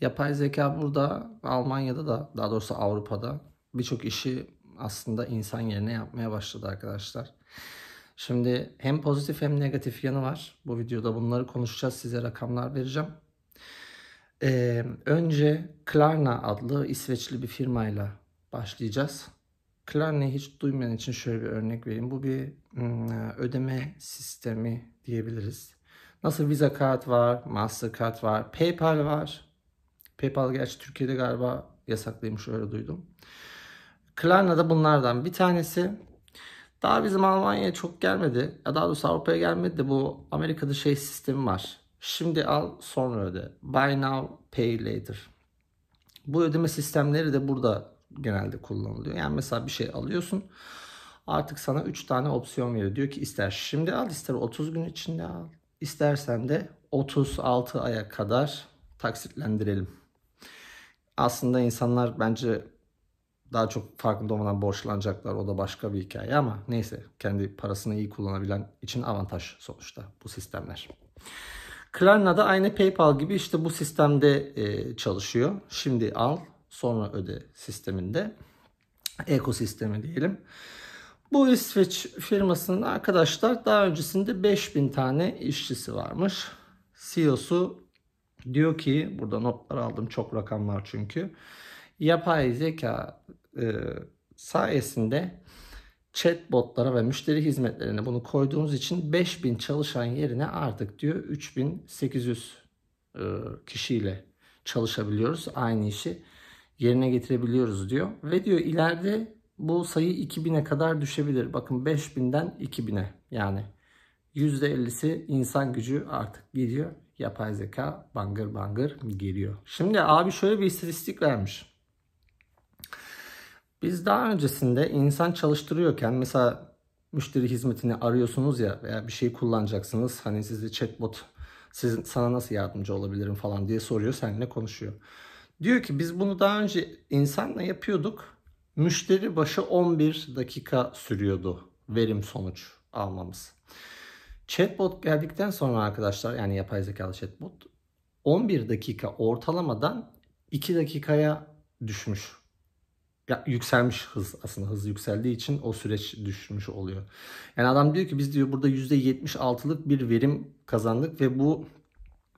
Yapay zeka burada Almanya'da da daha doğrusu Avrupa'da birçok işi aslında insan yerine yapmaya başladı arkadaşlar. Şimdi hem pozitif hem negatif yanı var. Bu videoda bunları konuşacağız. Size rakamlar vereceğim. Ee, önce Klarna adlı İsveçli bir firmayla başlayacağız. Klarna'yı hiç duymayan için şöyle bir örnek vereyim. Bu bir hmm, ödeme sistemi diyebiliriz. Nasıl Visa kart var, Mastercard var, PayPal var. PayPal gerçi Türkiye'de galiba yasaklıymış öyle duydum. Klarna da bunlardan bir tanesi. Daha bizim Almanya'ya çok gelmedi. Ya daha doğrusu Avrupa'ya gelmedi de bu Amerika'da şey sistemi var. Şimdi al sonra öde. Buy now pay later. Bu ödeme sistemleri de burada genelde kullanılıyor. Yani mesela bir şey alıyorsun. Artık sana 3 tane opsiyon veriyor. Diyor ki ister şimdi al ister 30 gün içinde al. İstersen de 36 aya kadar taksitlendirelim aslında insanlar bence daha çok farkında olmadan borçlanacaklar. O da başka bir hikaye ama neyse kendi parasını iyi kullanabilen için avantaj sonuçta bu sistemler. Klarna da aynı PayPal gibi işte bu sistemde e, çalışıyor. Şimdi al sonra öde sisteminde ekosistemi diyelim. Bu İsveç firmasının arkadaşlar daha öncesinde 5000 tane işçisi varmış. CEO'su Diyor ki burada notlar aldım çok rakam var çünkü. Yapay zeka e, sayesinde chatbotlara ve müşteri hizmetlerine bunu koyduğumuz için 5000 çalışan yerine artık diyor 3800 e, kişiyle çalışabiliyoruz. Aynı işi yerine getirebiliyoruz diyor. Ve diyor ileride bu sayı 2000'e kadar düşebilir. Bakın 5000'den 2000'e yani %50'si insan gücü artık gidiyor yapay zeka bangır bangır geliyor. Şimdi abi şöyle bir istatistik vermiş. Biz daha öncesinde insan çalıştırıyorken mesela müşteri hizmetini arıyorsunuz ya veya bir şey kullanacaksınız. Hani sizi chatbot sizin, sana nasıl yardımcı olabilirim falan diye soruyor seninle konuşuyor. Diyor ki biz bunu daha önce insanla yapıyorduk. Müşteri başı 11 dakika sürüyordu verim sonuç almamız. Chatbot geldikten sonra arkadaşlar yani yapay zekalı chatbot 11 dakika ortalamadan 2 dakikaya düşmüş. Ya, yükselmiş hız aslında hız yükseldiği için o süreç düşmüş oluyor. Yani adam diyor ki biz diyor burada %76'lık bir verim kazandık ve bu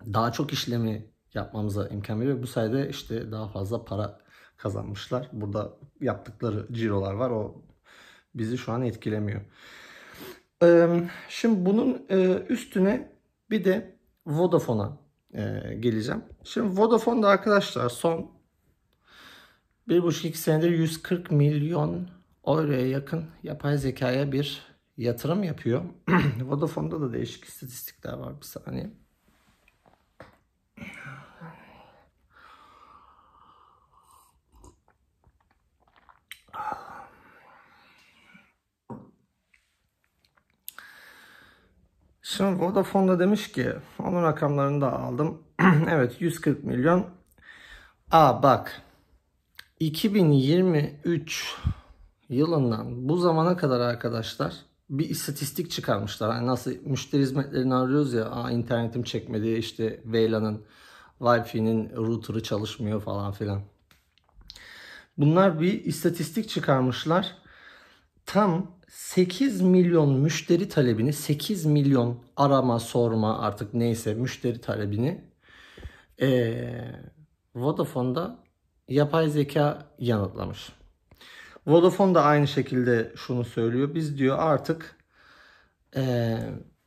daha çok işlemi yapmamıza imkan veriyor. Bu sayede işte daha fazla para kazanmışlar. Burada yaptıkları cirolar var. O bizi şu an etkilemiyor. Şimdi bunun üstüne bir de Vodafone'a geleceğim. Şimdi Vodafone'da arkadaşlar son 1,5-2 senedir 140 milyon euroya yakın yapay zekaya bir yatırım yapıyor. Vodafone'da da değişik istatistikler var bir saniye. Şimdi Vodafone'da demiş ki onun rakamlarını da aldım. evet 140 milyon. Aa bak 2023 yılından bu zamana kadar arkadaşlar bir istatistik çıkarmışlar. Hani nasıl müşteri hizmetlerini arıyoruz ya Aa, internetim çekmedi işte VLAN'ın Wi-Fi'nin router'ı çalışmıyor falan filan. Bunlar bir istatistik çıkarmışlar. Tam 8 milyon müşteri talebini 8 milyon arama sorma artık neyse müşteri talebini e, Vodafone'da yapay zeka yanıtlamış. Vodafone da aynı şekilde şunu söylüyor. Biz diyor artık e,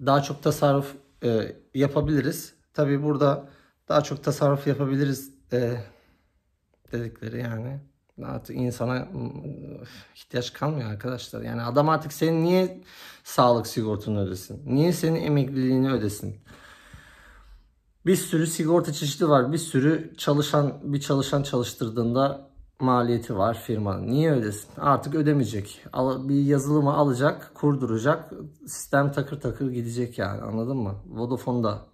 daha çok tasarruf e, yapabiliriz. Tabi burada daha çok tasarruf yapabiliriz e, dedikleri yani artık insana ihtiyaç kalmıyor arkadaşlar. Yani adam artık senin niye sağlık sigortunu ödesin? Niye senin emekliliğini ödesin? Bir sürü sigorta çeşidi var. Bir sürü çalışan bir çalışan çalıştırdığında maliyeti var firmanın. Niye ödesin? Artık ödemeyecek. Bir yazılımı alacak, kurduracak. Sistem takır takır gidecek yani. Anladın mı? Vodafone da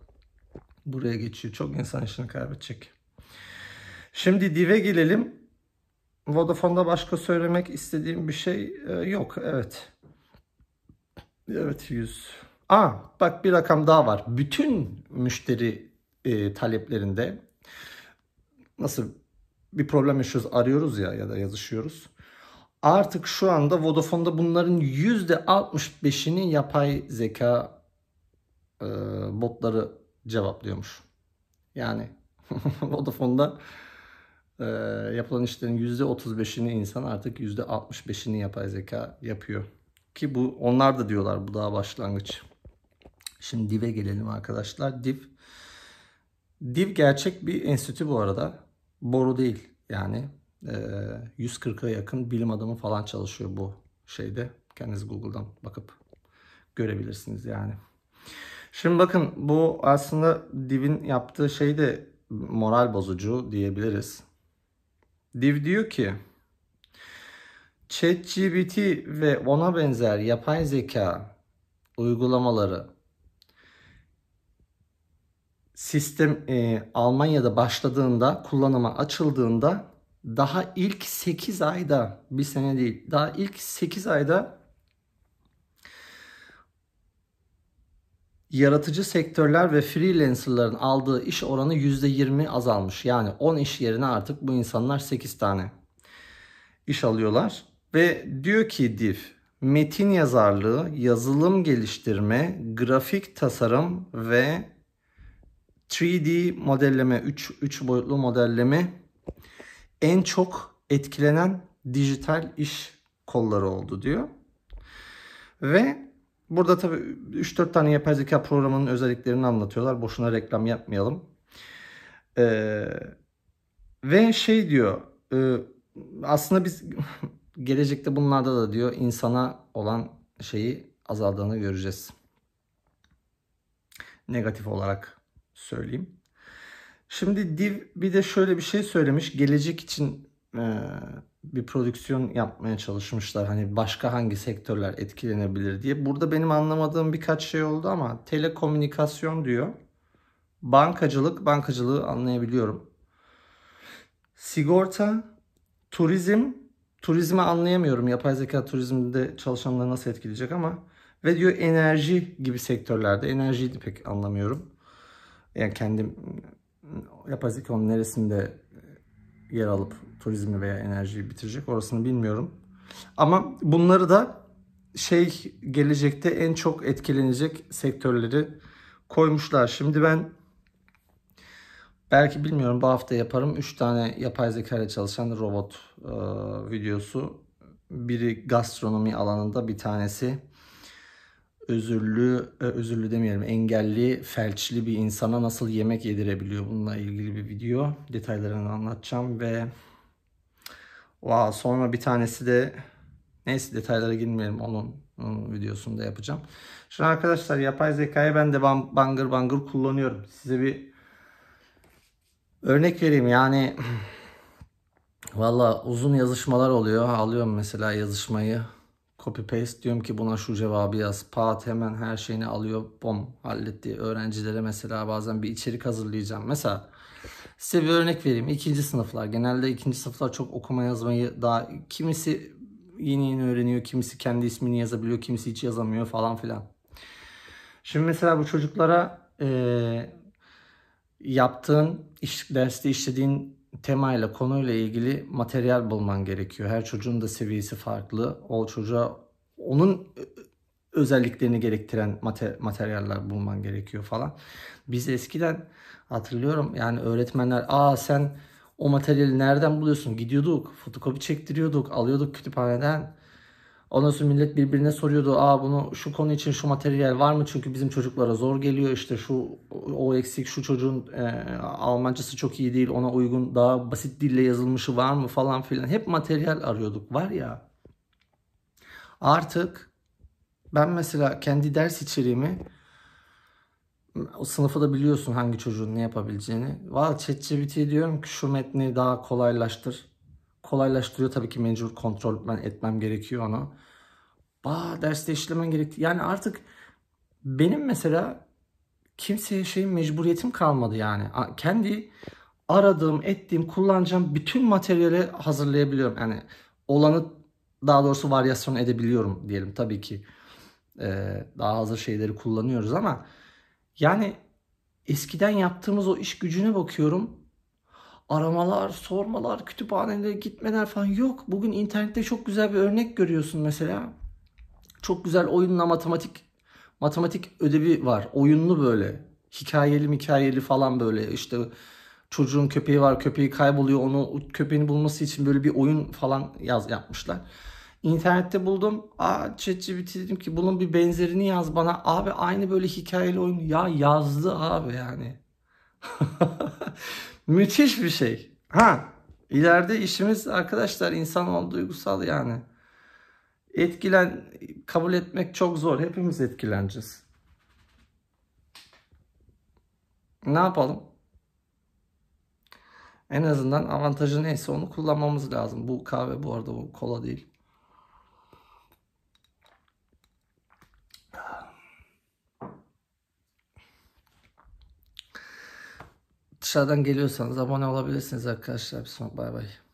buraya geçiyor. Çok insan işini kaybedecek. Şimdi Div'e gelelim. Vodafone'da başka söylemek istediğim bir şey e, yok. Evet. Evet 100. Aa bak bir rakam daha var. Bütün müşteri e, taleplerinde nasıl bir problem yaşıyoruz arıyoruz ya ya da yazışıyoruz. Artık şu anda Vodafone'da bunların %65'ini yapay zeka e, botları cevaplıyormuş. Yani Vodafone'da e, yapılan işlerin %35'ini insan artık %65'ini yapay zeka yapıyor. Ki bu onlar da diyorlar bu daha başlangıç. Şimdi DIV'e gelelim arkadaşlar. DIV e, DIV e gerçek bir enstitü bu arada. Boru değil yani. E, 140'a yakın bilim adamı falan çalışıyor bu şeyde. Kendiniz Google'dan bakıp görebilirsiniz yani. Şimdi bakın bu aslında DIV'in yaptığı şey de moral bozucu diyebiliriz. Div diyor ki ChatGPT ve ona benzer yapay zeka uygulamaları sistem e, Almanya'da başladığında, kullanıma açıldığında daha ilk 8 ayda, bir sene değil, daha ilk 8 ayda yaratıcı sektörler ve freelancerların aldığı iş oranı %20 azalmış. Yani 10 iş yerine artık bu insanlar 8 tane iş alıyorlar. Ve diyor ki Div, metin yazarlığı, yazılım geliştirme, grafik tasarım ve 3D modelleme, 3, 3 boyutlu modelleme en çok etkilenen dijital iş kolları oldu diyor. Ve Burada tabii 3-4 tane yapay zeka programının özelliklerini anlatıyorlar. Boşuna reklam yapmayalım. Ee, ve şey diyor e, aslında biz gelecekte bunlarda da diyor insana olan şeyi azaldığını göreceğiz. Negatif olarak söyleyeyim. Şimdi Div bir de şöyle bir şey söylemiş. Gelecek için e, bir prodüksiyon yapmaya çalışmışlar. Hani başka hangi sektörler etkilenebilir diye. Burada benim anlamadığım birkaç şey oldu ama telekomünikasyon diyor. Bankacılık, bankacılığı anlayabiliyorum. Sigorta, turizm, turizmi anlayamıyorum. Yapay zeka turizmde çalışanları nasıl etkileyecek ama ve diyor enerji gibi sektörlerde enerjiyi pek anlamıyorum. Yani kendim yapay zeka zekanın neresinde yer alıp turizmi veya enerjiyi bitirecek orasını bilmiyorum. Ama bunları da şey gelecekte en çok etkilenecek sektörleri koymuşlar. Şimdi ben belki bilmiyorum bu hafta yaparım 3 tane yapay zeka ile çalışan robot e, videosu. Biri gastronomi alanında bir tanesi özürlü, e, özürlü demeyelim engelli, felçli bir insana nasıl yemek yedirebiliyor bununla ilgili bir video. Detaylarını anlatacağım ve wow, sonra bir tanesi de neyse detaylara girmeyelim onun, onun videosunu da yapacağım. Şimdi arkadaşlar yapay zekayı ben de bangır bangır kullanıyorum. Size bir örnek vereyim yani Valla uzun yazışmalar oluyor. Alıyorum mesela yazışmayı. Copy paste diyorum ki buna şu cevabı yaz. Pat hemen her şeyini alıyor. Bom halletti. Öğrencilere mesela bazen bir içerik hazırlayacağım. Mesela size bir örnek vereyim. İkinci sınıflar. Genelde ikinci sınıflar çok okuma yazmayı daha kimisi yeni yeni öğreniyor. Kimisi kendi ismini yazabiliyor. Kimisi hiç yazamıyor falan filan. Şimdi mesela bu çocuklara e, yaptığın iş, derste işlediğin temayla, konuyla ilgili materyal bulman gerekiyor. Her çocuğun da seviyesi farklı. O çocuğa onun e, özelliklerini gerektiren materyaller bulman gerekiyor falan. Biz eskiden hatırlıyorum yani öğretmenler aa sen o materyali nereden buluyorsun? Gidiyorduk, fotokopi çektiriyorduk, alıyorduk kütüphaneden. Ondan sonra millet birbirine soruyordu. Aa bunu şu konu için şu materyal var mı? Çünkü bizim çocuklara zor geliyor. İşte şu o eksik, şu çocuğun e, Almancası çok iyi değil. Ona uygun daha basit dille yazılmışı var mı falan filan. Hep materyal arıyorduk var ya. Artık ben mesela kendi ders içeriğimi o sınıfı da biliyorsun hangi çocuğun ne yapabileceğini. Valla ChatGPT diyorum ki şu metni daha kolaylaştır. Kolaylaştırıyor tabii ki mecbur kontrol etmem gerekiyor onu. Aa derste işlemen gerekti. Yani artık benim mesela kimseye şeyin mecburiyetim kalmadı yani. Kendi aradığım, ettiğim, kullanacağım bütün materyali hazırlayabiliyorum. Yani olanı daha doğrusu varyasyon edebiliyorum diyelim tabii ki. Ee, daha hazır şeyleri kullanıyoruz ama yani eskiden yaptığımız o iş gücüne bakıyorum. Aramalar, sormalar, kütüphanelere gitmeler falan yok. Bugün internette çok güzel bir örnek görüyorsun mesela çok güzel oyunla matematik matematik ödevi var. Oyunlu böyle. Hikayeli hikayeli falan böyle işte çocuğun köpeği var köpeği kayboluyor onu köpeğini bulması için böyle bir oyun falan yaz yapmışlar. İnternette buldum. Aa ChatGPT dedim ki bunun bir benzerini yaz bana. Abi aynı böyle hikayeli oyun. Ya yazdı abi yani. Müthiş bir şey. Ha ileride işimiz arkadaşlar insan ol duygusal yani etkilen kabul etmek çok zor. Hepimiz etkileneceğiz. Ne yapalım? En azından avantajı neyse onu kullanmamız lazım. Bu kahve bu arada bu kola değil. Dışarıdan geliyorsanız abone olabilirsiniz arkadaşlar. Bir son bay bay.